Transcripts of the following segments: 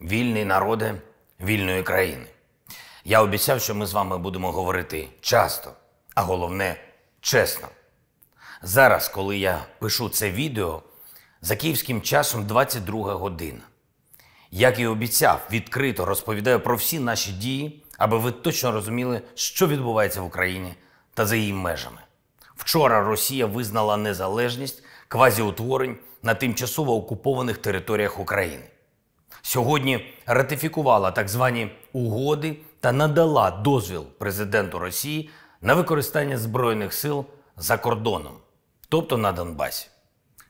вільний народе вільної країни. Я обіцяв, що ми з вами будемо говорити часто, а головне чесно. Зараз, коли я пишу це відео, за київським часом 22 година. Як і обіцяв, відкрито розповідаю про всі наші дії, аби ви точно розуміли, що відбувається в Україні та за її межами. Вчора Росія визнала незалежність квазіутворень на тимчасово окупованих територіях України. Сьогодні ратифікувала так звані угоди та надала дозвіл президенту Росії на використання збройних сил за кордоном, тобто на Донбасі,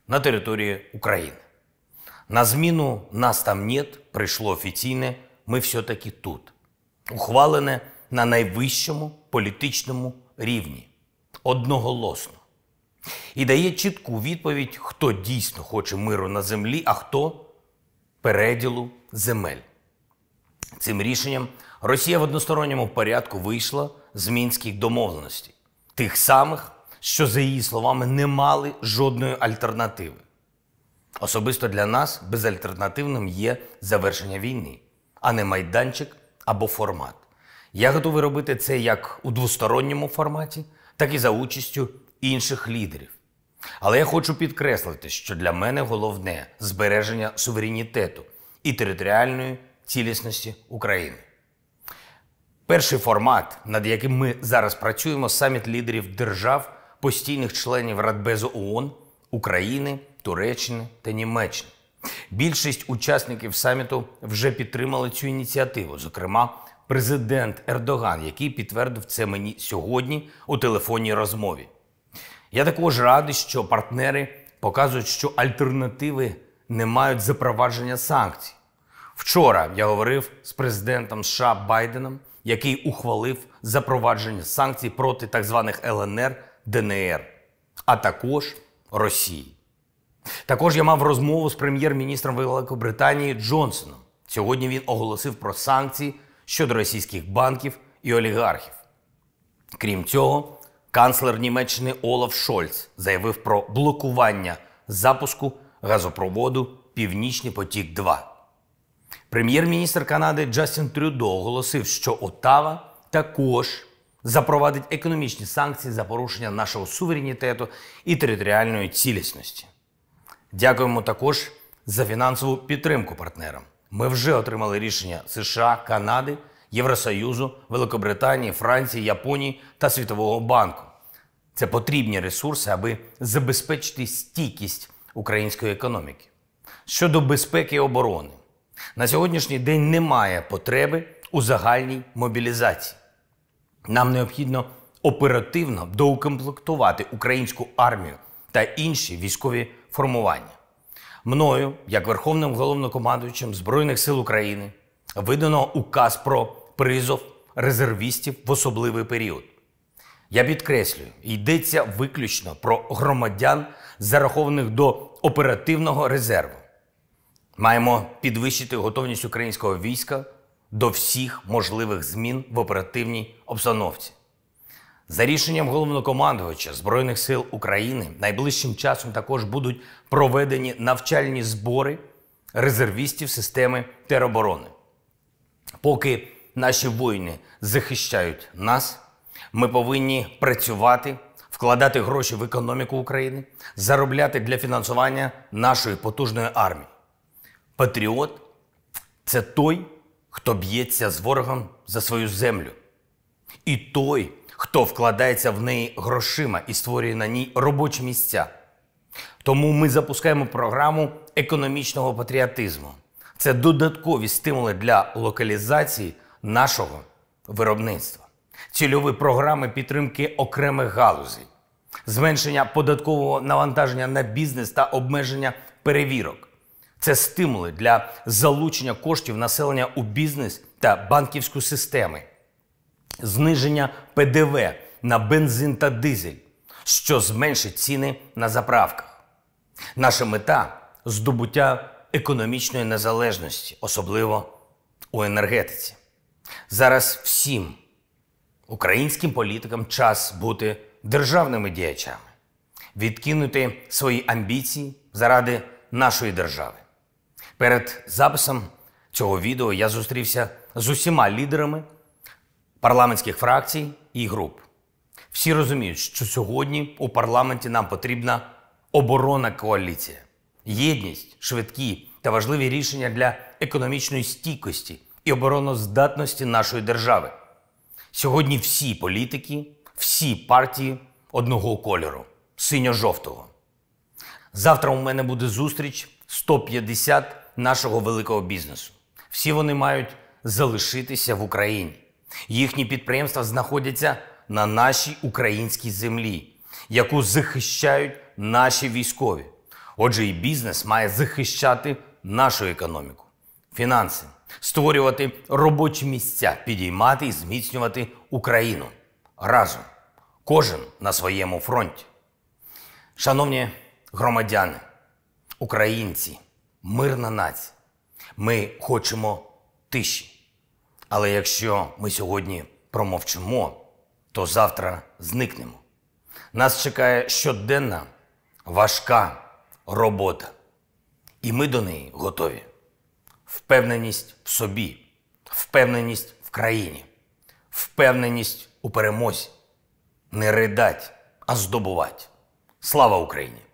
на території України. На зміну нас там нет прийшло офіційне ми все-таки тут, ухвалене на найвищому політичному рівні, одноголосно. І дає чітку відповідь, хто дійсно хоче миру на землі, а хто переділу земель. Цим рішенням Росія в односторонньому порядку вийшла з мінських домовленостей, тих самих, що, за її словами, не мали жодної альтернативи. Особисто для нас безальтернативним є завершення війни, а не майданчик або формат. Я готовий робити це як у двосторонньому форматі, так і за участю інших лідерів. Але я хочу підкреслити, що для мене головне збереження суверенітету і територіальної цілісності України. Перший формат, над яким ми зараз працюємо, саміт лідерів держав, постійних членів Радбезу ООН, України, Туреччини та Німеччини. Більшість учасників саміту вже підтримали цю ініціативу, зокрема, президент Ердоган, який підтвердив це мені сьогодні у телефонній розмові. Я також радий, що партнери показують, що альтернативи не мають запровадження санкцій. Вчора я говорив з президентом США Байденом, який ухвалив запровадження санкцій проти так званих ЛНР ДНР, а також Росії. Також я мав розмову з прем'єр-міністром Великобританії Джонсоном. Сьогодні він оголосив про санкції щодо російських банків і олігархів. Крім цього, Канцлер Німеччини Олаф Шольц заявив про блокування запуску газопроводу Північний потік. 2 Прем'єр-міністр Канади Джастін Трюдо оголосив, що Отава також запровадить економічні санкції за порушення нашого суверенітету і територіальної цілісності. Дякуємо також за фінансову підтримку партнерам. Ми вже отримали рішення США, Канади. Євросоюзу, Великобританії, Франції, Японії та Світового банку. Це потрібні ресурси, аби забезпечити стійкість української економіки. Щодо безпеки і оборони, на сьогоднішній день немає потреби у загальній мобілізації. Нам необхідно оперативно доукомплектувати українську армію та інші військові формування. Мною, як Верховним головнокомандуючим Збройних сил України, видано указ про призов резервістів в особливий період. Я підкреслюю, йдеться виключно про громадян, зарахованих до оперативного резерву. Маємо підвищити готовність українського війська до всіх можливих змін в оперативній обстановці. За рішенням головнокомандувача Збройних сил України найближчим часом також будуть проведені навчальні збори резервістів системи тероборони. Поки наші воїни захищають нас, ми повинні працювати, вкладати гроші в економіку України, заробляти для фінансування нашої потужної армії. Патріот це той, хто б'ється з ворогом за свою землю. І той, хто вкладається в неї грошима і створює на ній робочі місця. Тому ми запускаємо програму економічного патріотизму. Це додаткові стимули для локалізації нашого виробництва, цільові програми підтримки окремих галузей, зменшення податкового навантаження на бізнес та обмеження перевірок. Це стимули для залучення коштів населення у бізнес та банківську системи, зниження ПДВ на бензин та дизель, що зменшить ціни на заправках. Наша мета здобуття економічної незалежності, особливо у енергетиці. Зараз всім українським політикам час бути державними діячами, відкинути свої амбіції заради нашої держави. Перед записом цього відео я зустрівся з усіма лідерами парламентських фракцій і груп. Всі розуміють, що сьогодні у парламенті нам потрібна оборона коаліція, єдність, швидкі та важливі рішення для економічної стійкості і обороноздатності нашої держави. Сьогодні всі політики, всі партії одного кольору синьо-жовтого. Завтра у мене буде зустріч 150 нашого великого бізнесу. Всі вони мають залишитися в Україні. Їхні підприємства знаходяться на нашій українській землі, яку захищають наші військові. Отже, і бізнес має захищати нашу економіку, фінанси створювати робочі місця, підіймати і зміцнювати Україну разом, кожен на своєму фронті. Шановні громадяни, українці, мирна нація, ми хочемо тиші. Але якщо ми сьогодні промовчимо, то завтра зникнемо. Нас чекає щоденна важка робота, і ми до неї готові впевненість в собі, впевненість в країні, впевненість у перемозі. Не ридать, а здобувати. Слава Україні!